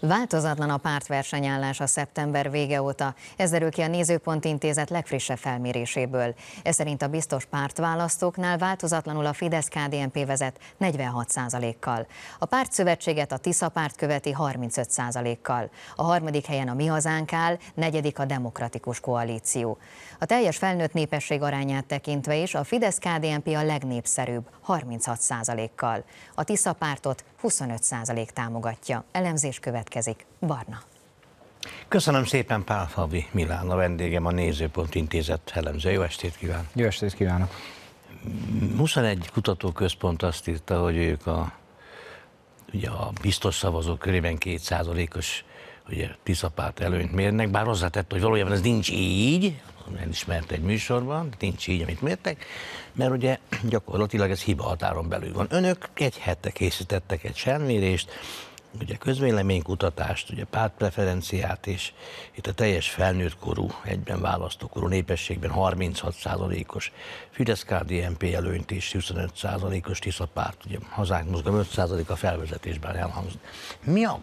Változatlan a pártversenyállás a szeptember vége óta. Ez derül ki a Nézőpont Intézet legfrissebb felméréséből. Ez szerint a biztos pártválasztóknál változatlanul a fidesz KDMP vezet 46%-kal. A pártszövetséget a Tisza párt követi 35%-kal. A harmadik helyen a Mi Hazánk áll, negyedik a Demokratikus Koalíció. A teljes felnőtt népesség arányát tekintve is a fidesz KDMP a legnépszerűbb 36%-kal. A Tisza pártot 25% támogatja. Elemzés követ következik. Barna. Köszönöm szépen Pál Fabi Milán, a vendégem a Nézőpont Intézet elemző. Jó estét kívánok! Jó estét kívánok! 21 kutatóközpont azt írta, hogy ők a, ugye a biztos szavazók körében kétszázalékos ugye tiszapárt előnyt mérnek, bár hozzátett, hogy valójában ez nincs így, Nem ismert egy műsorban, nincs így, amit mértek, mert ugye gyakorlatilag ez hiba határon belül van. Önök egy hete készítettek egy felmérést, ugye közvéleménykutatást, ugye pártpreferenciát és itt a teljes felnőtt korú, egyben választókorú népességben 36%-os Fidesz-KDNP előnyt és 25%-os Tisza párt, ugye hazánk mozgalom 5% a felvezetésben elhangzott. Mi a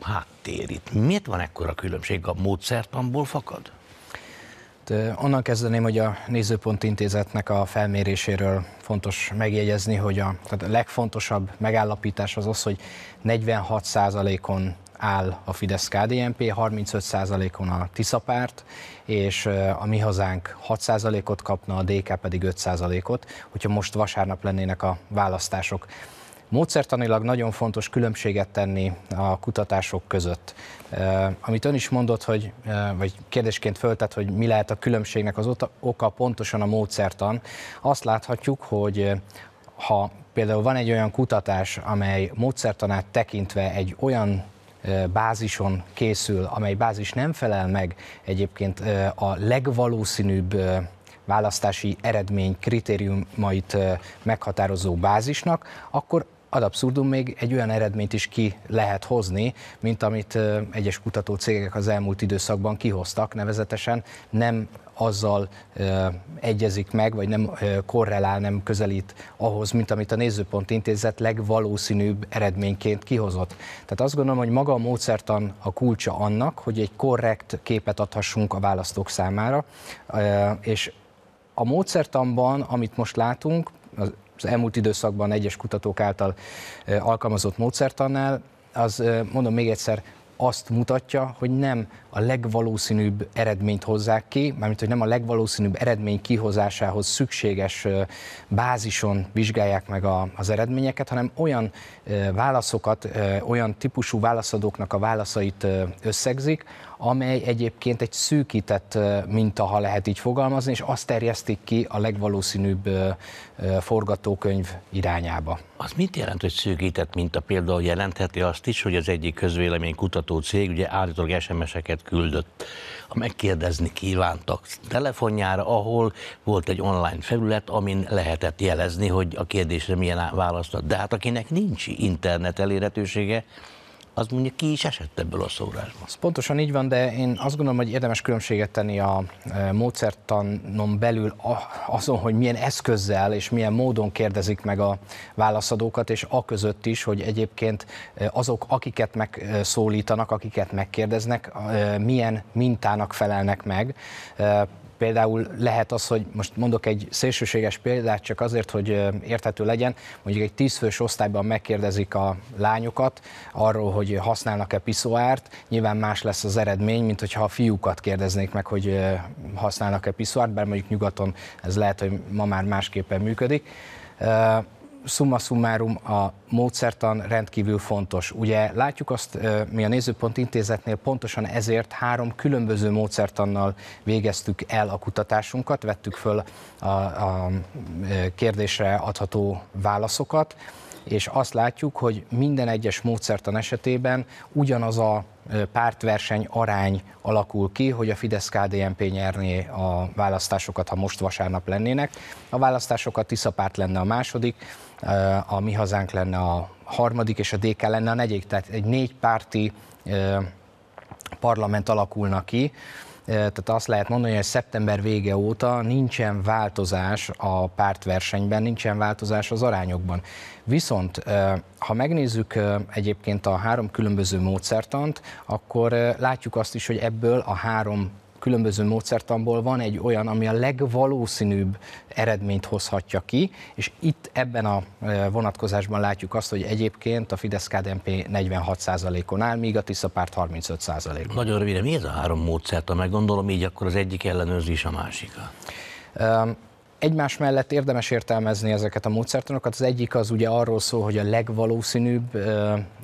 háttér itt? Miért van ekkora különbség? A módszertamból fakad? Hát, onnan kezdeném, hogy a Nézőpont Intézetnek a felméréséről fontos megjegyezni, hogy a, tehát a legfontosabb megállapítás az az, hogy 46%-on áll a fidesz KDMP, 35%-on a Tisza párt, és a Mi Hazánk 6%-ot kapna, a DK pedig 5%-ot, hogyha most vasárnap lennének a választások. Módszertanilag nagyon fontos különbséget tenni a kutatások között. Amit ön is mondott, hogy, vagy kérdésként föltett, hogy mi lehet a különbségnek az oka, pontosan a módszertan. Azt láthatjuk, hogy ha például van egy olyan kutatás, amely módszertanát tekintve egy olyan bázison készül, amely bázis nem felel meg egyébként a legvalószínűbb választási eredmény kritériumait meghatározó bázisnak, akkor ad abszurdum még egy olyan eredményt is ki lehet hozni, mint amit egyes kutató cégek az elmúlt időszakban kihoztak, nevezetesen nem azzal ö, egyezik meg, vagy nem ö, korrelál, nem közelít ahhoz, mint amit a Nézőpont Intézet legvalószínűbb eredményként kihozott. Tehát azt gondolom, hogy maga a módszertan a kulcsa annak, hogy egy korrekt képet adhassunk a választók számára, ö, és a módszertanban, amit most látunk, az elmúlt időszakban egyes kutatók által alkalmazott módszertannál, az mondom még egyszer, azt mutatja, hogy nem a legvalószínűbb eredményt hozzák ki, mármint hogy nem a legvalószínűbb eredmény kihozásához szükséges bázison vizsgálják meg a, az eredményeket, hanem olyan válaszokat, olyan típusú válaszadóknak a válaszait összegzik, amely egyébként egy szűkített minta, ha lehet így fogalmazni, és azt terjesztik ki a legvalószínűbb forgatókönyv irányába. Az mit jelent, hogy szűkített minta? Például jelentheti azt is, hogy az egyik közvélemény kutat szolgáltató cég ugye állítólag SMS-eket küldött a megkérdezni kívántak telefonjára, ahol volt egy online felület, amin lehetett jelezni, hogy a kérdésre milyen választ ad. De hát akinek nincs internet elérhetősége, az mondja ki is esett ebből a szórásból. Ez pontosan így van, de én azt gondolom, hogy érdemes különbséget tenni a e, módszertanon belül azon, hogy milyen eszközzel és milyen módon kérdezik meg a válaszadókat, és a között is, hogy egyébként e, azok, akiket megszólítanak, e, akiket megkérdeznek, milyen mintának felelnek meg. Például lehet az, hogy most mondok egy szélsőséges példát, csak azért, hogy érthető legyen, mondjuk egy tízfős osztályban megkérdezik a lányokat arról, hogy használnak-e piszoárt, nyilván más lesz az eredmény, mint hogyha a fiúkat kérdeznék meg, hogy használnak-e piszoárt, bár mondjuk nyugaton ez lehet, hogy ma már másképpen működik summa summarum a módszertan rendkívül fontos. Ugye látjuk azt mi a Nézőpont Intézetnél pontosan ezért három különböző módszertannal végeztük el a kutatásunkat, vettük föl a, a kérdésre adható válaszokat, és azt látjuk, hogy minden egyes módszertan esetében ugyanaz a pártverseny arány alakul ki, hogy a fidesz KDMP nyerné a választásokat, ha most vasárnap lennének. A választásokat Tisza párt lenne a második, a Mi Hazánk lenne a harmadik, és a DK lenne a negyedik. Tehát egy négy párti parlament alakulna ki, tehát azt lehet mondani, hogy szeptember vége óta nincsen változás a pártversenyben, nincsen változás az arányokban. Viszont, ha megnézzük egyébként a három különböző módszertant, akkor látjuk azt is, hogy ebből a három különböző módszertamból van egy olyan, ami a legvalószínűbb eredményt hozhatja ki, és itt ebben a e, vonatkozásban látjuk azt, hogy egyébként a Fidesz-KDNP 46%-on áll, míg a Tisza párt 35%-on. Nagyon röviden, mi ez a három módszert, amely gondolom így akkor az egyik ellenőrzi is a másikat? Um, egymás mellett érdemes értelmezni ezeket a módszertanokat. Az egyik az ugye arról szól, hogy a legvalószínűbb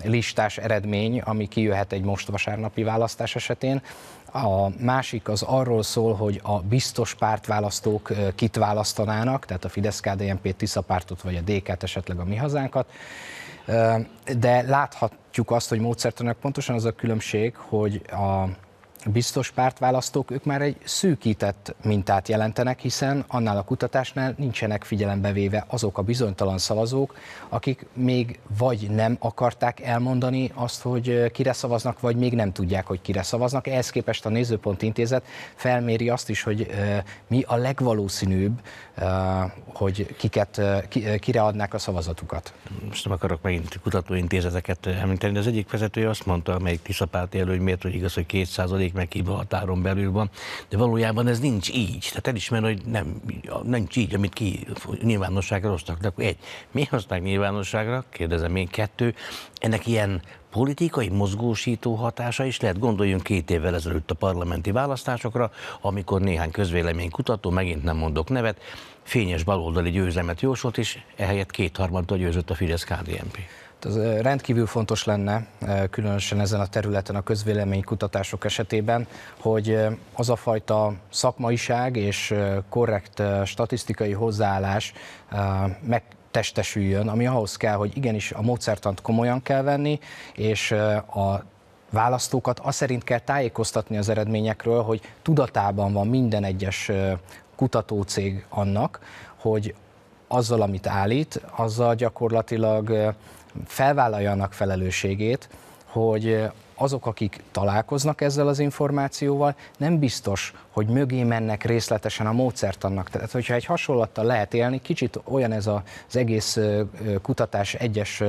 listás eredmény, ami kijöhet egy most vasárnapi választás esetén, a másik az arról szól, hogy a biztos pártválasztók kit választanának, tehát a Fidesz-KDNP Tisza pártot, vagy a DK-t, esetleg a Mi Hazánkat. De láthatjuk azt, hogy módszertanak pontosan az a különbség, hogy a biztos pártválasztók, ők már egy szűkített mintát jelentenek, hiszen annál a kutatásnál nincsenek figyelembe véve azok a bizonytalan szavazók, akik még vagy nem akarták elmondani azt, hogy kire szavaznak, vagy még nem tudják, hogy kire szavaznak. Ehhez képest a Nézőpont Intézet felméri azt is, hogy mi a legvalószínűbb, hogy kiket, kire adnák a szavazatukat. Most nem akarok megint kutatóintézeteket említeni, de az egyik vezetője azt mondta, amelyik Tiszapárt elő, hogy miért, hogy igaz, hogy 200 történik meg hiba határon belül van, de valójában ez nincs így. Tehát elismer, hogy nem, nincs így, amit ki nyilvánosságra hoztak. De akkor egy, mi hozták nyilvánosságra? Kérdezem én kettő. Ennek ilyen politikai mozgósító hatása is lehet. Gondoljunk két évvel ezelőtt a parlamenti választásokra, amikor néhány közvélemény kutató megint nem mondok nevet, fényes baloldali győzelmet jósolt, és ehelyett kétharmaddal győzött a Fidesz-KDNP. Hát ez eh, rendkívül fontos lenne, eh, különösen ezen a területen a közvéleménykutatások esetében, hogy eh, az a fajta szakmaiság és korrekt statisztikai hozzáállás meg testesüljön, ami ahhoz kell, hogy igenis a módszertant komolyan kell venni, és a választókat azt szerint kell tájékoztatni az eredményekről, hogy tudatában van minden egyes kutatócég annak, hogy azzal, amit állít, azzal gyakorlatilag felvállalja annak felelősségét, hogy azok, akik találkoznak ezzel az információval, nem biztos, hogy mögé mennek részletesen a módszertannak. Tehát, hogyha egy hasonlattal lehet élni, kicsit olyan ez az egész kutatás egyes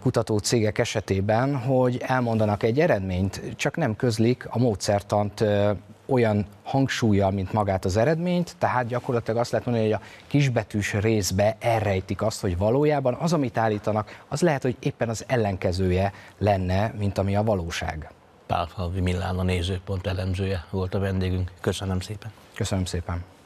kutató cégek esetében, hogy elmondanak egy eredményt, csak nem közlik a módszertant olyan hangsúlya, mint magát az eredményt, tehát gyakorlatilag azt lehet mondani, hogy a kisbetűs részbe elrejtik azt, hogy valójában az, amit állítanak, az lehet, hogy éppen az ellenkezője lenne, mint ami a valóság. Pálfalvi Millán a nézőpont elemzője volt a vendégünk. Köszönöm szépen. Köszönöm szépen.